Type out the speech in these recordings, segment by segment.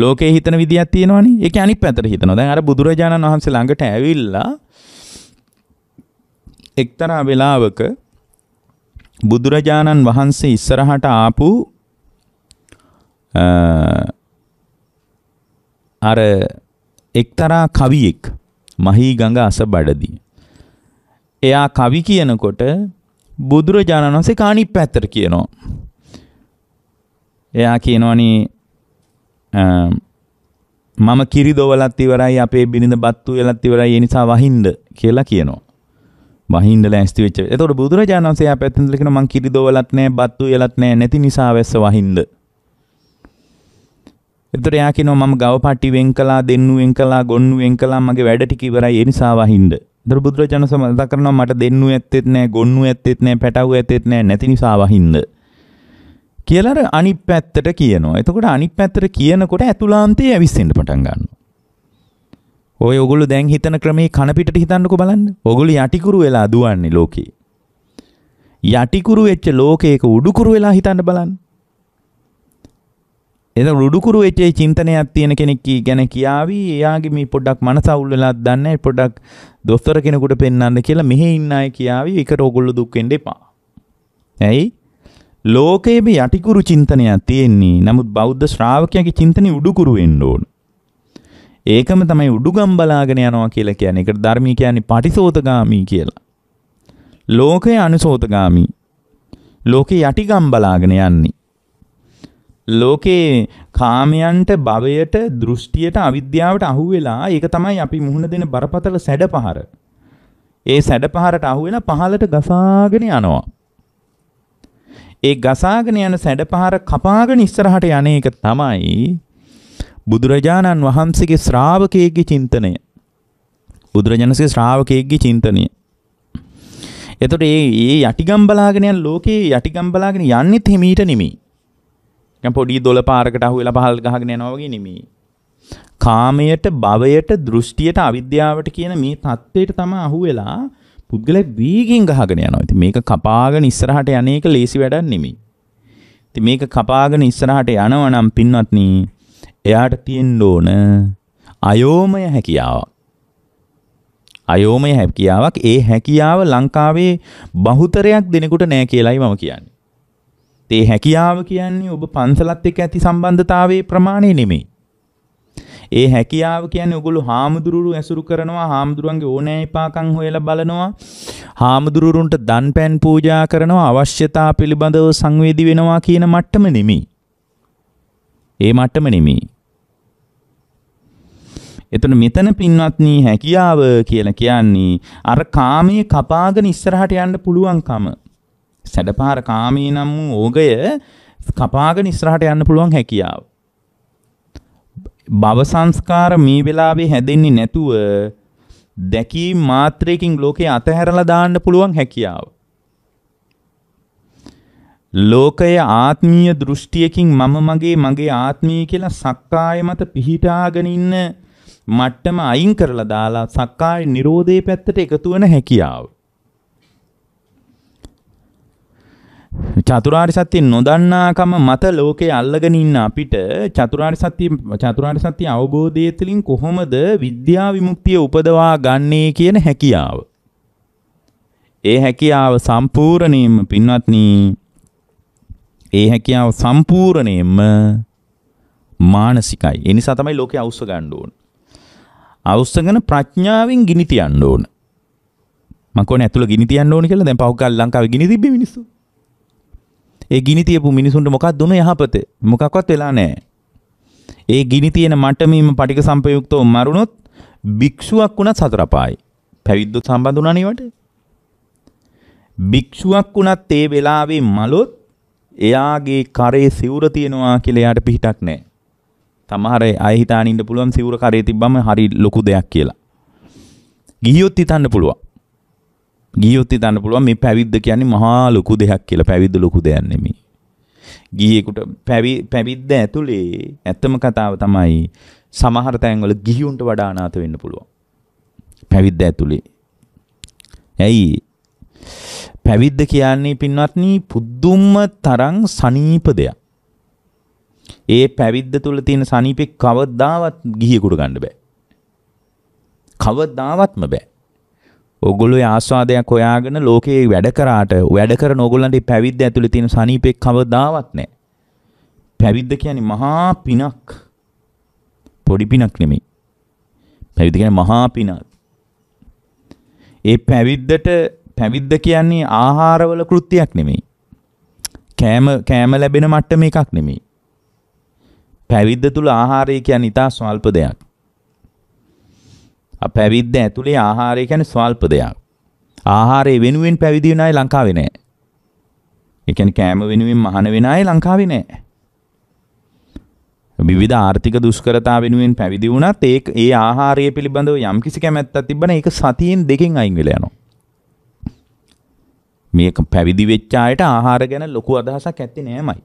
ලෝකේ හිතන විදිහක් තියෙනවනේ. ඒක අනිත් පැත්තට හිතනවා. දැන් අර බුදුරජාණන් වහන්සේ ළඟට ඇවිල්ලා එක්තරා වෙලාවක බුදුරජාණන් වහන්සේ ඉස්සරහට ආපු අර එක්තරා කවියෙක් මහී ගඟ අසබඩදී. එයා කවි කියනකොට බුදුරජාණන් වහන්සේ කාණිප් පැත්තට කියනවා. එයා කියනවනේ Um, මම කිරි දොවලත් ඉවරයි අපේ බිරිඳ බත්තු වෙලත් ඉවරයි ඒ නිසා වහින්ද කියලා කියනවා. වහින්ද ලෑස්ති වෙච්ච. එතකොට බුදුරජාණන් වහන්සේ ආ පැත්තෙන් ඉඳලා කියනවා මං කිරි දොවලත් නැහැ බත්තු වෙලත් නැහැ නැති නිසා වැස්ස වහින්ද. එතකොට එයා කියනවා මම ගව පටි වෙන් කළා දෙන්නු වෙන් කළා ගොන්නු වෙන් කළා මගේ වැඩ ටික ඉවරයි ඒ නිසා වහින්ද. එතකොට බුදුරජාණන් සමහර කරනවා මට දෙන්නු ඇත්තෙත් නැහැ ගොන්නු ඇත්තෙත් නැහැ පැටවු ඇත්තෙත් නැහැ නැති නිසා වහින්ද. කියලර අනි පැත්තට කියනවා එතකොට අනි පැත්තට කියනකොට ඇතුලාන්තේ ඇවිස්සෙන්ට පටන් ගන්න. ඔය ඔගොලු දැන් හිතන ක්‍රමේ කණපිට හිතන්නක බලන්න ඔගොලු යටිකුරු වෙලා දුවන්නේ ලෝකේ. යටිකුරු වෙච්ච ලෝකයක උඩුකුරු වෙලා හිතන්න බලන්න. එද රුඩුකුරු වෙච්චේ චින්තනයක් තියෙන කෙනෙක් ගැන කියාවි එයාගේ මේ පොඩ්ඩක් මනස අවුල් වෙලා දන්නේ පොඩ්ඩක් දොස්තර කෙනෙකුට පෙන්වන්න කියලා මෙහෙ ඉන්න අය කියාවි ඒකට ඕගොල්ලෝ දුක් වෙන්න එපා. ඇයි? ලෝකයේම යටිකුරු චින්තනයක් තියෙන්නේ. නමුත් බෞද්ධ ශ්‍රාවකයාගේ චින්තනෙ උඩුකුරු වෙන්න ඕන. ඒකම තමයි උඩුගම් බලාගෙන යනවා කියලා කියන්නේ. ඒකට ධර්මී කියන්නේ පටිසෝතගාමි කියලා. ලෝකයේ අනුසෝතගාමි. ලෝකේ යටිගම් බලාගෙන යන්නේ. ලෝකේ කාමයන්ට භවයට දෘෂ්ටියට අවිද්‍යාවට අහු වෙලා ඒක තමයි අපි මුහුණ දෙන බරපතල සැඩපහර. ඒ සැඩපහරට අහු වෙලා පහලට ගසාගෙන යනවා. ඒ ගසාගෙන යන සැඩපහර කපාගෙන ඉස්සරහට යන එක තමයි බුදුරජාණන් වහන්සේගේ ශ්‍රාවකයෙක්ගේ චින්තනය. බුදුරජාණන්සේ ශ්‍රාවකයෙක්ගේ චින්තනය. එතකොට මේ මේ යටිගම් බලාගෙන යන ලෝකේ යටිගම් බලාගෙන යන්නෙත් හිමීට නෙමෙයි. නිකන් පොඩි දොළ පාරකට අහු වෙලා පහල් ගහගෙන යනවා වගේ නෙමෙයි. කාමයට, භවයට, දෘෂ්ටියට, අවිද්‍යාවට කියන මේ தത്വයට තමයි අහු වෙලා පුද්ගලයා වේගෙන් ගහගෙන යනවා. ඉතින් මේක කපාගෙන ඉස්සරහට යන එක ලේසි වැඩක් නෙමෙයි. ඉතින් මේක කපාගෙන ඉස්සරහට යනවා නම් පින්වත්නි එයාට තියෙන්න ඕන අයෝමය හැකියාවක්. අයෝමය හැකියාවක් ඒ හැකියාව ලංකාවේ බහුතරයක් දෙනෙකුට නෑ කියලායි මම කියන්නේ. ඒ හැකියාව කියන්නේ ඔබ පන්සලත් එක්ක ඇති සම්බන්ධතාවයේ ප්‍රමාණය නෙමෙයි. ඒ හැකියාව කියන්නේ ඔගොල්ලෝ හාමුදුරුවෝ ඇසුරු කරනවා හාමුදුරුවන්ගේ ඕනෑ එපාකම් හොයලා බලනවා හාමුදුරුවන්ට දන් පෑන් පූජා කරනවා අවශ්‍යතා පිළිබඳව සංවේදී වෙනවා කියන මට්ටම නෙමෙයි. ඒ මට්ටම නෙමෙයි. එතන මෙතන පින්වත්නි හැකියාව කියලා කියන්නේ අර කාමයේ කපාගෙන ඉස්සරහට යන්න පුළුවන්කම. සැඩපාර කාමී නම් වූ ඕගය කපාගෙන ඉස්සරහට යන්න පුළුවන් හැකියාව. භව සංස්කාර මේ වෙලාවේ හැදෙන්නේ නැතුව දැකීම් මාත්‍රයකින් ලෝකේ අතහැරලා දාන්න පුළුවන් හැකියාව. ලෝකය ආත්මීය දෘෂ්ටියකින් මම මගේ මගේ ආත්මී කියලා සක්කාය මත පිහිටාගෙන ඉන්න මට්ටම අයින් කරලා දාලා සක්කාය නිරෝධයේ පැත්තට එකතු වෙන හැකියාව. චතුරාරි සත්‍යය නොදන්නාකම මත ලෝකේ අල්ලගෙන ඉන්න අපිට චතුරාරි සත්‍ය චතුරාරි සත්‍ය අවබෝධය තුළින් කොහොමද විද්‍යා විමුක්තිය උපදවා ගන්නේ කියන හැකියාව. ඒ හැකියාව සම්පූර්ණයෙන්ම පින්වත්නි ඒ හැකියාව සම්පූර්ණයෙන්ම මානසිකයි. ඒ නිසා තමයි ලෝකේ අවශ්‍ය ගන්න ඕන. අවශ්‍යගෙන ප්‍රඥාවෙන් ගිනි තියන්න ඕන. මං කොහොනේ ඇතුළ ගිනි තියන්න ඕන කියලා දැන් පහුගල් ලංකාවේ ගිනි තිබ්බේ මිනිස්සු. ඒ ගිනි තියපු මිනිසුන්ට මොකක් දුන යහපත මොකක්වත් වෙලා නෑ. ඒ ගිනි තියෙන මටමීම පටික සම්පයුක්තව මරුණොත් භික්ෂුවක් වුණත් සතරපායි. පැවිද්දොත් සම්බන්ධ වුණා නේවට. භික්ෂුවක් වුණත් ඒ වෙලාවේ මලොත් එයාගේ කරේ සිවුර තියෙනවා කියලා එයාට පිහිටක් නෑ. සමහර අය හිතාන ඉන්න පුළුවන් සිවුර කරේ තිබ්බම හරි ලොකු දෙයක් කියලා. ගිහියොත් හිතන්න පුළුවන්. ගියොත් හිතන්න පුළුවන් මේ පැවිද්ද කියන්නේ මහා ලොකු දෙයක් කියලා. පැවිද්ද ලොකු දෙයක් නෙමෙයි. ගියේකට පැවිද්ද ඇතුලේ ඇත්තම කතාව තමයි සමහර තැන්වල ගිහියුන්ට වඩා අනාථ වෙන්න පුළුවන්. පැවිද්ද ඇතුලේ. ඇයි? පැවිද්ද කියන්නේ පින්වත්නි පුදුම තරම් සනීප දෙයක්. ඒ පැවිද්ද තුල තියෙන සනීපේ කවදාවත් ගිහියෙකුට ගන්න බෑ. කවදාවත්ම බෑ. ඔගොල්ලෝ ආස්වාදයක් හොයාගෙන ලෝකේ වැඩ කරාට වැඩ කරන ඕගොල්ලන්ට පැවිද්ද ඇතුලේ තියෙන සනීපෙක් කවදාවත් නැහැ. පැවිද්ද කියන්නේ මහා පිනක්. පොඩි පිනක් නෙමෙයි. පැවිද්ද කියන්නේ මහා පිනක්. ඒ පැවිද්දට පැවිද්ද කියන්නේ ආහාරවල කෘත්‍යයක් නෙමෙයි. කෑම කෑම ලැබෙන මට්ටම එකක් නෙමෙයි. පැවිද්ද තුල ආහාරය කියන්නේ ඉතා ස්වල්ප දෙයක්. පැවිද්ද ඇතුලේ ආහාරය කියන්නේ ස්වල්ප දෙයක්. ආහාරය වෙනුවෙන් පැවිදි වෙන අය ලංකාවේ නැහැ. ඒ කියන්නේ කෑම වෙනුවෙන් මහාන වෙන අය ලංකාවේ නැහැ. විවිධ ආර්ථික දුෂ්කරතා වෙනුවෙන් පැවිදි වුණත් ඒ ඒ ආහාරය පිළිබඳව යම්කිසි කැමැත්තක් තිබ්බනම් ඒක සතියෙන් දෙකෙන් අයින් වෙලා යනවා. මේක පැවිදි වෙච්ච අයට ආහාර ගැන ලොකු අදහසක් ඇත්තේ නෑමයි.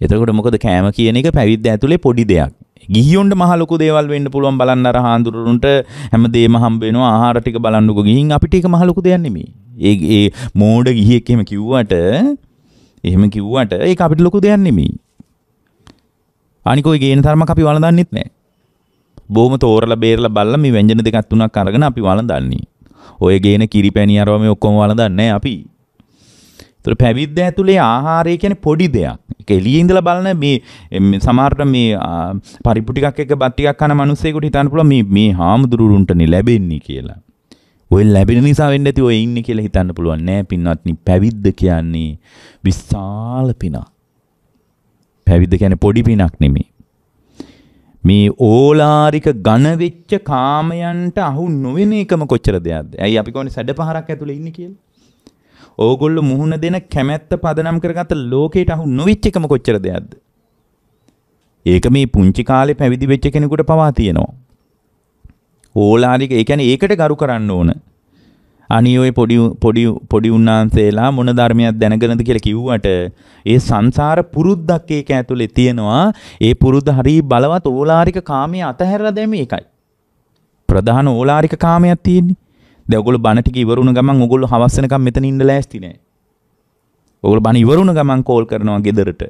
එතකොට මොකද කෑම කියන එක පැවිද්ද ඇතුලේ පොඩි දෙයක්. ගිහියොන්ට මහලොකු දේවල් වෙන්න පුළුවන් බලන්න අර හාඳුරුන්ට හැම දේම හම්බෙනවා ආහාර ටික බලන්නකො ගිහින් අපිට ඒක මහලොකු දෙයක් නෙමෙයි. ඒ ඒ මෝඩ ගිහියෙක් එහෙම කිව්වට එහෙම කිව්වට ඒක අපිට ලොකු දෙයක් නෙමෙයි. අනික ඔය ගේන ධර්මක අපි වළඳන්නෙත් නෑ. බොහොම තෝරලා බේරලා බලලා මේ ව්‍යංජන දෙකක් තුනක් අරගෙන අපි වළඳන්නේ. ඔය ගේන කිරිපැණි අරව මේ ඔක්කොම වළඳන්නේ අපි. ඒතර පැවිද්ද ඇතුලේ ආහාරය කියන්නේ පොඩි දෙයක්. එක එලිය ඉඳල බලන මේ සමාර්ට මේ පරිපුටිකක් එක බත්තිකක් කන මනුස්සෙකුට හිතන්න පුළුවන් මේ මේ හාමුදුරුවන්ටනේ ලැබෙන්නේ කියලා. ඔය ලැබෙන නිසා වෙන්න ඇති ඔය ඉන්නේ කියලා හිතන්න පුළුවන් නෑ පින්වත්නි පැවිද්ද කියන්නේ විශාල පිනක්. පැවිද්ද කියන්නේ පොඩි පිනක් නෙමෙයි. මේ ඕලාරික ඝන වෙච්ච කාමයන්ට අහු නොවෙන එකම කොච්චර දෙයක්ද? ඇයි අපි කොහොනේ සැඩ පහරක් ඇතුලේ ඉන්නේ කියලා? ඕගොල්ලෝ මුහුණ දෙන කැමැත්ත පදනම් කරගත්ත ලෝකයට අහු නොවිච්ච එකම කොච්චර දෙයක්ද? ඒක මේ පුංචි කාලේ පැවිදි වෙච්ච කෙනෙකුට පවා තියෙනවා. ඕලාරික ඒ කියන්නේ ඒකට ගරු කරන්න ඕන. අනිය ඔය පොඩි පොඩි පොඩි උන්නාන්සේලා මොන ධර්මයක් දැනගෙනද කියලා කිව්වට ඒ සංසාර පුරුද්දක් ඒක ඇතුලේ තියෙනවා ඒ පුරුද්ද හරි බලවත් ඕලාරික කාමයේ අතහැරලා දැමීම එකයි ප්‍රධාන ඕලාරික කාමයක් තියෙන්නේ දැගොල බනටික ඉවරුණ ගමන් ඔගොල්ල හවස්සනකම් මෙතන ඉන්න ලෑස්ති නෑ ඔගොල්ල බණ ඉවරුණ ගමන් කෝල් කරනවා ගෙදරට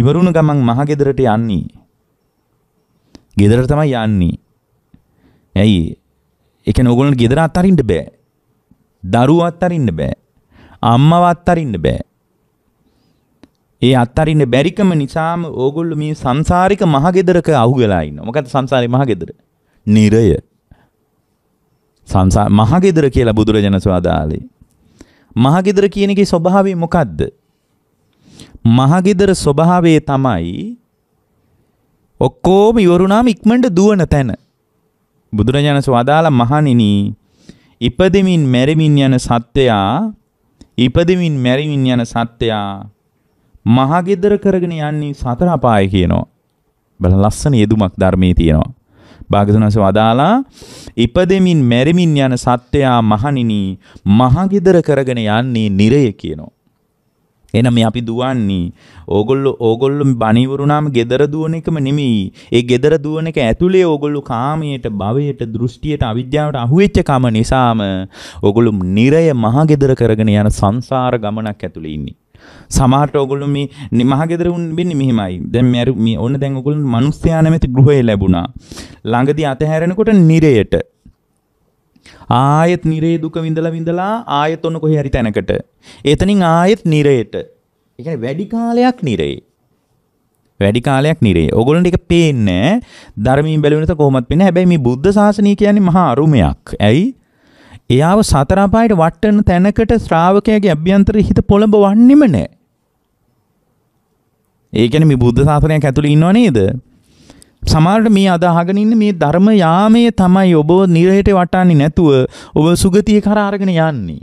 ඉවරුණ ගමන් මහ ගෙදරට යන්නේ ගෙදර තමයි යන්නේ ඇයි එක නොගොලන් ගෙදර අත්තරින්ට බෑ දරුව අත්තරින්න බෑ අම්මව අත්තරින්න බෑ ඒ අත්තරින්න බැරිකම නිසාම ඕගොල්ලු මේ සංසාරික මහගෙදරක අහු වෙලා ඉන්නවා මොකද සංසාරේ මහගෙදර නිරය සංසාර මහගෙදර කියලා බුදුරජාණන් වහන්සේ මහගෙදර කියන එකේ ස්වභාවය මොකද්ද? මහගෙදර ස්වභාවය තමයි ඔක්කොම ඉවරුණාම ඉක්මනට දුවන තැන. බුදුරජාණන් වදාලා මහණෙනි ඉපදෙමින් මැරෙමින් යන සත්වයා ඉපදෙමින් මැරෙමින් යන සත්වයා මහගෙදර කරගෙන යන්නේ සතර අපාය කියනවා. බල ලස්සන යෙදුමක් ධර්මයේ තියෙනවා. භාගතුනස වදාලා ඉපදෙමින් මැරිමින් යන සත්වයා මහණෙනි මහගෙදර කරගෙන යන්නේ නිරය කියනවා. එහෙනම් මේ අපි දුවන්නේ ඕගොල්ලෝ ඕගොල්ලෝ බණිවරුණාම gedara දුවන එකම නෙමෙයි. ඒ gedara දුවන එක ඇතුලේ ඕගොල්ලෝ කාමයට, භවයට, දෘෂ්ටියට, අවිද්‍යාවට අහුවෙච්ච කම නිසාම ඕගොල්ලෝ නිරය මහ gedara කරගෙන යන සංසාර ගමනක් ඇතුලේ ඉන්නේ. සමහට ඔගොලු මේ නිමහගෙදර උන් වෙන්න මෙහෙමයි දැන් මැරු මේ ඕන දැන් ඔගොලු මිනිස්යා නැමැති ගෘහය ලැබුණා ළඟදී අතහැරෙනකොට නිරයට ආයෙත් නිරේ දුක විඳලා විඳලා ආයෙත් ඔන්න කොහේ හරි තැනකට එතනින් ආයෙත් නිරයට ඒ කියන්නේ වැඩි කාලයක් නිරේ වැඩි කාලයක් නිරේ ඕගොල්ලන්ට ඒක පේන්නේ ධර්මයෙන් බැලුවෙනත කොහොමත් පේන්නේ හැබැයි මේ බුද්ධ ශාසනය කියන්නේ මහා අරුමයක් ඇයි එයාව සතරාපායට වට්ටන තැනකට ශ්‍රාවකයාගේ අභ්‍යන්තර හිත පොළඹ වන්නෙම නෑ. ඒකන මේ බුද්ධ සාසනයක් ඇතුළ ඉන්නව නේද. සමාරට මේ අදහගෙන ඉන්න මේ ධර්ම යාමයේ තමයි ඔබ නිරහයට වටන්නේ නැතුව ඔබ සුගතිය කරා අරගෙන යන්නේ.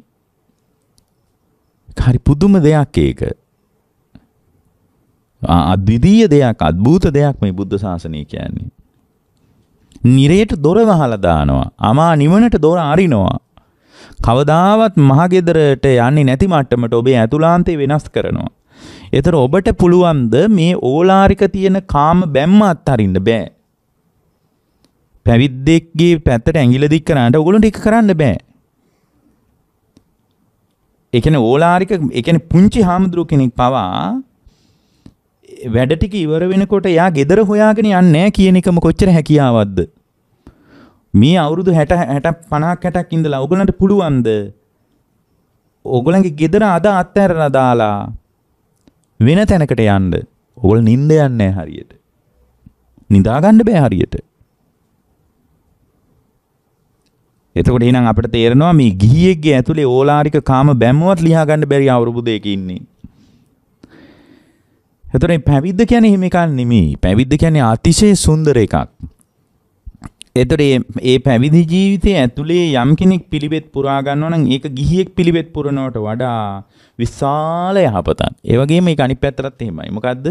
හරි පුදුම දෙයක් ඒක. අද්විතීය දෙයක් අද්භූත දෙයක් මේ බුද්ධ ශාසනය කියන්නේ. නිරයට දොර වහලා දානවා. අමා නිවනට දොර අරිනවා. කවදාවත් මහගෙදරට යන්නේ නැති මට්ටමට ඔබේ ඇතුලාන්තේ වෙනස් කරනවා. එතර ඔබට පුළුවන්ද මේ ඕලාරික තියෙන කාම බැම්ම අත්හරින්න බෑ. පැවිද්දෙක්ගේ පැත්තට ඇඟිල දික් කරාට ඔගොල්ලන්ට එක කරන්න බෑ. ඒ කියන්නේ ඕලාරික ඒ කියන්නේ පුංචි හාමුදුරුව කෙනෙක් පවා වැඩ ටික ඉවර වෙනකොට එයා gedara හොයාගෙන යන්නේ නැහැ කියන එකම කොච්චර හැකියාවක්ද? මේ අවුරුදු 60 60 50ක් 60ක් ඉඳලා ඔයගලන්ට පුළුවන්ද ඔයගලන්ගේ ගෙදර අද අත්හැරලා දාලා වෙන තැනකට යන්න ඔයගොල්ල නිින්ද යන්නේ හරියට නිදා ගන්න බෑ හරියට එතකොට එහෙනම් අපිට තේරෙනවා මේ ගිහියෙක්ගේ ඇතුලේ ඕලාරික කාම බැම්මුවත් ලියා ගන්න බැරි අවුරුබුදයක ඉන්නේ එතකොට පැවිද්ද කියන්නේ එහෙම එකක් නෙමෙයි පැවිද්ද කියන්නේ අතිශය සුන්දර එකක් එතකොට මේ පැවිදි ජීවිතයේ ඇතුලේ යම් කෙනෙක් පිළිවෙත් පුරා ගන්නවා නම් ඒක ගිහියෙක් පිළිවෙත් පුරනවට වඩා විශාල යහපතක්. ඒ වගේම ඒක අනිත් පැත්තටත් එහෙමයි. මොකද්ද?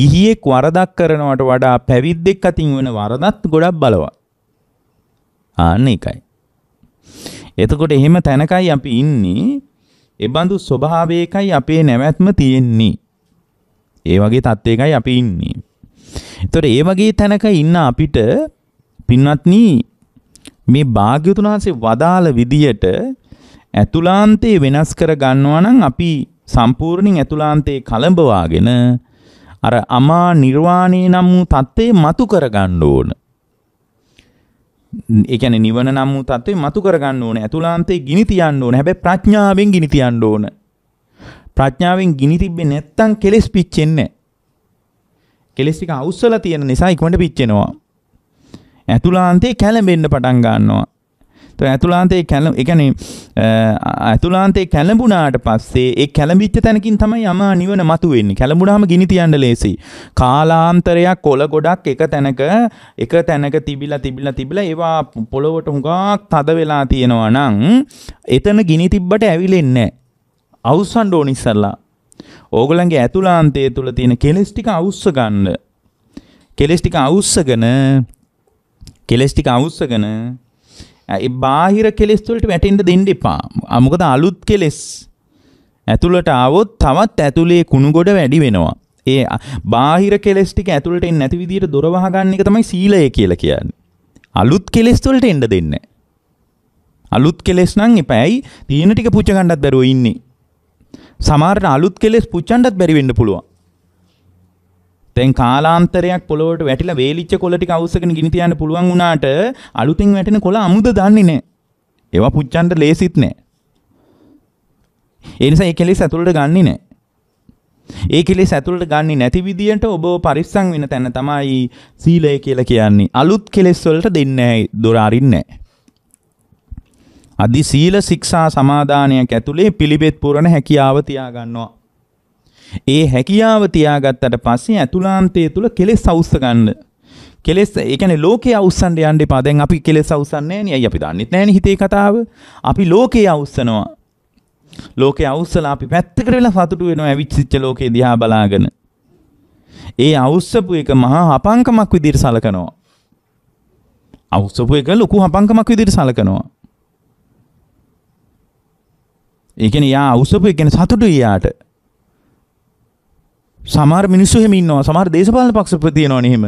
ගිහියෙක් වරදක් කරනවට වඩා පැවිද්දෙක් අතින් වෙන වරදත් ගොඩක් බලවත්. ආන්න ඒකයි. එතකොට එහෙම තැනකයි අපි ඉන්නේ. ඒබඳු ස්වභාවයකයි අපේ නැවැත්ම තියෙන්නේ. ඒ වගේ තත්වයකයි අපි ඉන්නේ. එතකොට ඒ වගේ තැනක ඉන්න අපිට පින්වත්නි මේ භාග්‍යතුන් වහන්සේ වදාළ විදියට ඇතුලාන්තේ වෙනස් කර ගන්නවා නම් අපි සම්පූර්ණයෙන් ඇතුලාන්තේ කලඹවාගෙන අර අමා නිර්වාණය නම් වූ தත්ත්වේ මතු කර ගන්න ඕන. ඒ කියන්නේ නිවන නම් වූ தත්ත්වේ මතු කර ගන්න ඕන. ඇතුලාන්තේ ගිනි තියන්න ඕන. හැබැයි ප්‍රඥාවෙන් ගිනි තියන්න ඕන. ප්‍රඥාවෙන් ගිනි තිබ්බේ නැත්තම් කෙලෙස් පිච්චෙන්නේ නැහැ. කෙලෙස් ටික අවුස්සලා තියෙන නිසා ඉක්මනට පිච්චෙනවා. ඇතුලාන්තේ කැළඹෙන්න පටන් ගන්නවා. ඇතුලාන්තේ කැල එකන ඇතුලාන්තේ කැලඹුණාට පස්සේ ඒ කැලඹිච්ච තැනකින් තමයි යමා නිවන මතුවෙන්නේ කැලඹුණාම ගිනි තියන්න ලේසි කාලාන්තරයක් කොළ ගොඩක් එක තැනක එක තැනක තිබිලා තිබිලා තිබිලා ඒවා පොළොවට හුඟක් තද වෙලා තියෙනවා නම් එතන ගිනි තිබ්බට ඇවිලෙන්නේ අවුස්සන්න ඕන ඉස්සල්ලා ඕගොල්ලන්ගේ ඇතුලාන්තය තුල තියෙන කෙලස් ටික අවුස්ස ගන්න කෙලස් ටික අවුස්සගෙන කෙලෙස් ටික අවුස්සගෙන ඒ බාහිර කෙලෙස් වලට වැටෙන්න දෙන්න එපා. මොකද අලුත් කෙලෙස් ඇතුළට આવොත් තවත් ඇතුලේ කුණු ගොඩ වැඩි වෙනවා. ඒ බාහිර කෙලෙස් ටික ඇතුළට එන්නේ නැති විදිහට දොර වහ ගන්න එක තමයි සීලය කියලා කියන්නේ. අලුත් කෙලෙස් වලට එන්න දෙන්නේ. අලුත් කෙලෙස් නම් එපෑයි තියෙන ටික පුච්ච ගන්නත් බැරුව ඉන්නේ. සමහරට අලුත් කෙලෙස් පුච්චන්නත් බැරි වෙන්න පුළුවන්. දැන් කාලාන්තරයක් පොළොවට වැටිලා වේලිච්ච කොළ ටික අවුස්සගෙන ගිනි තියන්න පුළුවන් වුණාට අලුතින් වැටෙන කොළ අමුද දන්නේ නැහැ. ඒවා පුච්චන්න ලේසිත් නැහැ. ඒ නිසා ඒ කෙලෙස් ඇතුළට ගන්නේ නැහැ. ඒ කෙලෙස් ඇතුළට ගන්නේ නැති විදියට ඔබ පරිස්සම් වෙන තැන තමයි සීලය කියලා කියන්නේ. අලුත් කෙලෙස් වලට දෙන්නේ නැහැ, දොර අරින්නේ නැහැ. අදි සීල ශික්ෂා සමාදානයක් ඇතුලේ පිළිවෙත් පුරන හැකියාව තියාගන්නවා. ඒ හැකියාව තියාගත්තට පස්සේ ඇතුළාන්තය තුළ කෙලෙස් අවුස්ස ගන්න. කෙලෙස් ඒ කියන්නේ ලෝකේ අවුස්සන්න යන්න එපා. දැන් අපි කෙලෙස් අවුස්සන්නේ නැහැ නේ. අපි දන්නෙත් නැහැ නේ හිතේ කතාව. අපි ලෝකේ අවුස්සනවා. ලෝකේ අවුස්සලා අපි පැත්තකට වෙලා සතුටු වෙනවා ඇවිච්චිච්ච ලෝකේ දිහා බලාගෙන. ඒ අවුස්සපු එක මහා හපංකමක් විදිහට සලකනවා. අවුස්සපු එක ලොකු හපංකමක් විදිහට සලකනවා. ඒ කියන්නේ යා අවුස්සපු එක කියන්නේ සතුටුයි යාට. සමාර මිනිස්සු හෙමින්නවා සමාර දේශපාලන පක්ෂ තියෙනවා නහෙම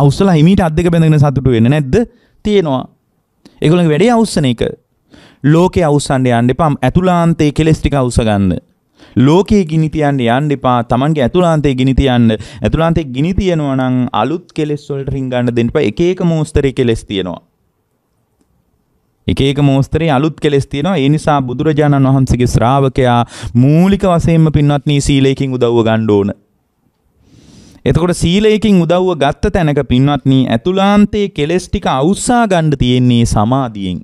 අවස්සල හිමීට අධික බැඳගෙන සතුටු වෙන්න නැද්ද තියෙනවා ඒගොල්ලන්ගේ වැඩේ අවස්සන එක ලෝකේ අවස්සන්න යන්න එපා ඇතුලාන්තයේ කෙලස් ටික අවස්ස ගන්න ලෝකයේ ගිනි තියන්න යන්න එපා Tamanගේ ඇතුලාන්තයේ ගිනි තියන්න ඇතුලාන්තයේ ගිනි තියනවා නම් අලුත් කෙලස් වලට රින් ගන්න දෙන්න එපා එක එක මොස්තරේ කෙලස් තියෙනවා එක එක මෝස්තරේ අලුත් කෙලෙස් තියෙනවා. ඒ නිසා බුදුරජාණන් වහන්සේගේ ශ්‍රාවකයා මූලික වශයෙන්ම පින්වත්නි සීලයෙන් උදව්ව ගන්න ඕන. එතකොට සීලයකින් උදව්ව ගත්ත තැනක පින්වත්නි ඇතුලාන්තයේ කෙලෙස් ටික අවුස්සා ගන්න තියෙන්නේ සමාධියෙන්.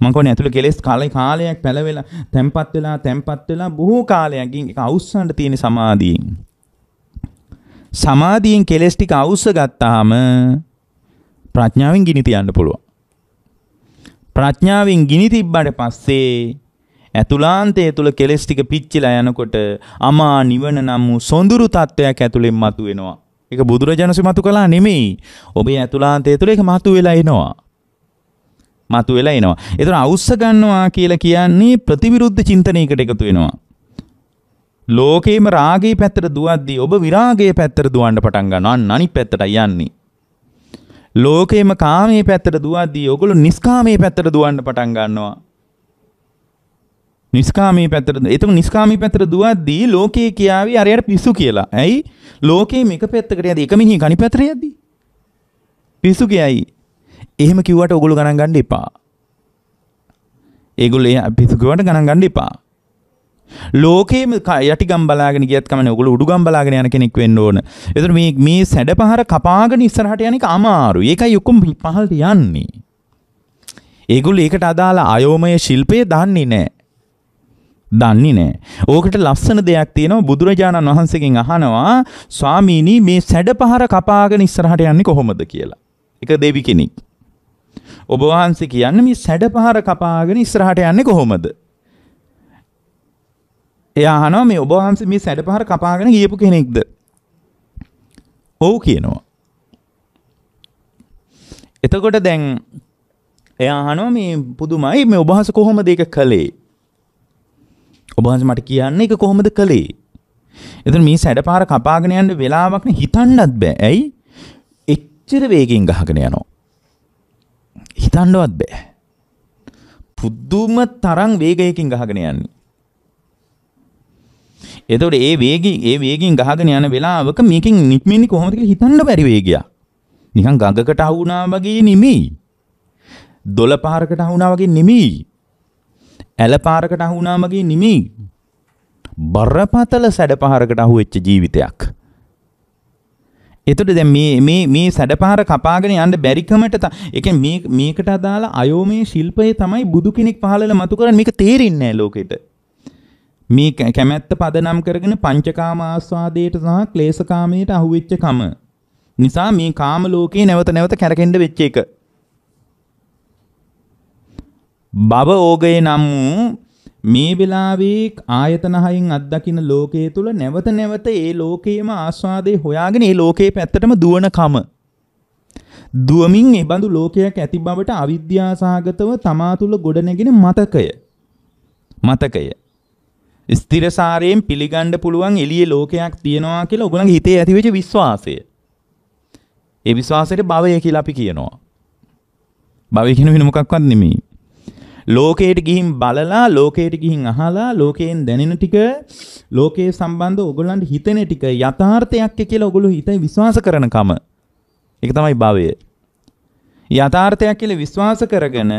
මං කියන්නේ ඇතුළේ කෙලෙස් කාලේ කාලයක් පැලවෙලා තැම්පත් වෙලා තැම්පත් වෙලා බොහෝ කාලයකින් ඒක අවුස්සන්න තියෙන සමාධියෙන්. සමාධියෙන් කෙලෙස් ටික අවුස්ස ගත්තාම ප්‍රඥාවෙන් ගිනි තියන්න පුළුවන්. ප්‍රඥාවෙන් ගිනි තිබ්බට පස්සේ ඇතුලාන්තය තුළ කෙලෙස් ටික පිච්චිලා යනකොට අමා නිවන නම් වූ සොඳුරු තත්වයක් ඇතුළෙන් මතුවෙනවා. ඒක බුදුරජාණන්සේ මතු කළා නෙමෙයි. ඔබේ ඇතුලාන්තය තුළ ඒක මතුවෙලා එනවා. මතුවෙලා එනවා. ඒතර අවුස්ස ගන්නවා කියලා කියන්නේ ප්‍රතිවිරුද්ධ චින්තනයකට එකතු වෙනවා. ලෝකේම රාගයේ පැත්තට දුවද්දී ඔබ විරාගයේ පැත්තට දුවන්න පටන් ගන්නවා. අන්න අනිත් පැත්තටයි යන්නේ. ලෝකයේම කාමයේ පැත්තට දුවද්දී ඔයගොල්ලෝ නිස්කාමයේ පැත්තට දුවන්න පටන් ගන්නවා. නිස්කාමී පැත්තට එතම නිස්කාමී පැතර දුවද්දී ලෝකයේ කියාවේ අරයට පිස්සු කියලා. ඇයි ලෝකයේ මේක පැත්තකට යද එක මිහි ගනි පැතරයද්දී. පිස්සු කියයි. එහෙම කිව්වට ඔගොලු ගණන් ගන්න එපා. ඒගොල්ලෝ පිස්සු කිව්වට ගණන් ගන්න එපා. ලෝකේම යටි ගම්බලාගෙන ගියත් කමන ඔගොල්ලෝ උඩු ගම්බලාගෙන යන කෙනෙක් වෙන්න ඕන. ඒතර මේ මේ සැඩ පහර කපාගෙන ඉස්සරහට යන එක අමාරුයි. ඒකයි ඔක්කොම පහළට යන්නේ. ඒගොල්ලෝ ඒකට අදාළ අයෝමය ශිල්පය දන්නේ නැහැ. දන්නේ නෑ. ඕකට ලස්සන දෙයක් තියෙනවා බුදුරජාණන් වහන්සේගෙන් අහනවා ස්වාමීනි මේ සැඩ පහර කපාගෙන ඉස්සරහට යන්නේ කොහොමද කියලා. එක දෙවි කෙනෙක්. ඔබ වහන්සේ කියන්නේ මේ සැඩ පහර කපාගෙන ඉස්සරහට යන්නේ කොහොමද? එයා අහනවා මේ ඔබ වහන්සේ මේ සැඩ පහර කපාගෙන ගියපු කෙනෙක්ද? ඔව් කියනවා. එතකොට දැන් එයා අහනවා මේ පුදුමයි මේ ඔබ වහන්සේ කොහොමද ඒක කළේ? ඔබ වහන්සේ මට කියන්න ඒක කොහොමද කළේ? එතන මේ සැඩ පාර කපාගෙන යන්න වෙලාවක් නේ හිතන්නත් බෑ. ඇයි? එච්චර වේගෙන් ගහගෙන යනවා. හිතන්නවත් බෑ. පුදුම තරම් වේගයකින් ගහගෙන යන්නේ. එතකොට ඒ වේගී ඒ වේගින් ගහගෙන යන වෙලාවක මේකෙන් නික්මෙන්නේ කොහොමද කියලා හිතන්න බැරි වේගයක්. නිකන් ගඟකට අහුණා වගේ නෙමෙයි. දොළ පාරකට අහුණා වගේ නෙමෙයි. ඇල පාරකට අහුණා වගේ නෙමෙයි. බරපතල සැඩ පාරකට අහුවෙච්ච ජීවිතයක්. එතකොට දැන් මේ මේ මේ සැඩපාර කපාගෙන යන්න බැරිකමට ඒ කියන්නේ මේ මේකට අදාළ අයෝමය ශිල්පය තමයි බුදු කෙනෙක් පහළල මතු කරන්නේ මේක තේරෙන්නේ නැහැ ලෝකෙට. මේ කැමැත්ත පදනම් කරගෙන පංචකාම ආස්වාදයට සහ ක්ලේශකාමයට අහුවෙච්ච කම නිසා මේ කාම ලෝකේ නැවත නැවත කැරකෙන්න වෙච්ච එක. බව ඕගේ නම් වූ මේ වෙලාවේ ආයතන හයෙන් අත්දකින්න ලෝකයේ තුල නැවත නැවත ඒ ලෝකයේම ආස්වාදේ හොයාගෙන ඒ ලෝකයේ පැත්තටම දුවන කම දුවමින් ඒ බඳු ලෝකයක් ඇති බවට අවිද්‍යාසහගතව තමා තුල ගොඩනැගෙන මතකය මතකය ස්ථිරසාරයෙන් පිළිගන්න පුළුවන් එළියේ ලෝකයක් තියෙනවා කියලා ඔගොල්ලන්ගේ හිතේ ඇතිවෙච්ච විශ්වාසය. ඒ විශ්වාසයට භවය කියලා අපි කියනවා. භවය කියන වෙන මොකක්වත් නෙමෙයි. ලෝකයට ගිහින් බලලා ලෝකයට ගිහින් අහලා ලෝකයෙන් දැනෙන ටික ලෝකයේ සම්බන්ධ ඔයගොල්ලන්ට හිතෙන ටික යථාර්ථයක් කියලා ඔයගොල්ලෝ හිතේ විශ්වාස කරනකම ඒක තමයි භවය. යථාර්ථයක් කියලා විශ්වාස කරගෙන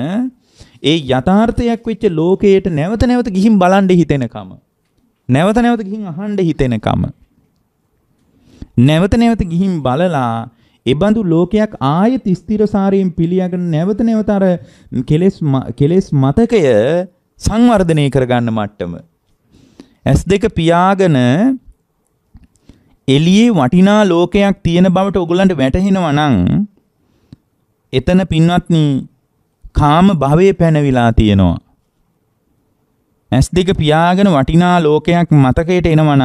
ඒ යථාර්ථයක් වෙච්ච ලෝකයට නැවත නැවත ගිහින් බලන් හිතෙනකම නැවත නැවත ගිහින් අහන්න හිතෙනකම නැවත නැවත ගිහින් බලලා එබඳු ලෝකයක් ආයෙත් ස්ථිරසාරයෙන් පිළියගෙන නැවත නැවත අර කෙලෙස් කෙලෙස් මතකය සංවර්ධනය කරගන්න මට්ටම S2 පියාගෙන එළියේ වටිනා ලෝකයක් තියෙන බවට ඔයගොල්ලන්ට වැටහෙනවා නම් එතන පින්වත්නි කාම භවයේ පැනවිලා තියෙනවා. ඇස් දෙක පියාගෙන වටිනා ලෝකයක් මතකයට එනවනම්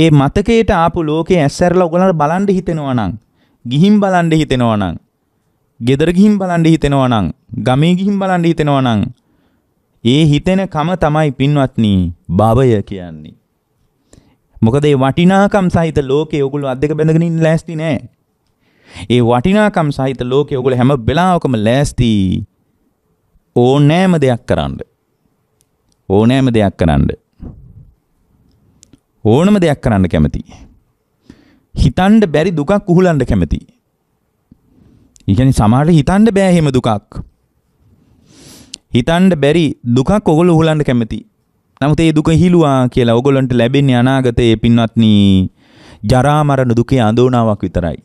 ඒ මතකයට ආපු ලෝකේ ඇස් ඇරලා ඔයගලන්ට බලන්න හිතෙනවනම් ගිහින් බලන්න හිතෙනවනම් ගෙදර ගිහින් බලන්න හිතෙනවනම් ගමේ ගිහින් බලන්න හිතෙනවනම් ඒ හිතෙන කම තමයි පින්වත්නි භවය කියන්නේ. මොකද ඒ වටිනාකම් සහිත ලෝකේ ඔයගොල්ලෝ අද්දක බැඳගෙන ඉන්න ලෑස්ති නෑ. ඒ වටිනාකම් සහිත ලෝකයේ ඔගොල්ලෝ හැම වෙලාවකම ලෑස්ති ඕනෑම දෙයක් කරන්න. ඕනෑම දෙයක් කරන්න. ඕනම දෙයක් කරන්න කැමති. හිතන්න බැරි දුකක් උහුලන්න කැමති. ඉගෙන සමහරට හිතන්න බෑ එහෙම දුකක්. හිතන්න බැරි දුකක් ඔගොල්ලෝ උහුලන්න කැමති. නමුත් ඒ දුක හිලුවා කියලා ඔගොල්ලන්ට ලැබෙන්නේ අනාගතයේ පින්වත්නි ජරා මරණ දුකේ අඳෝනාවක් විතරයි.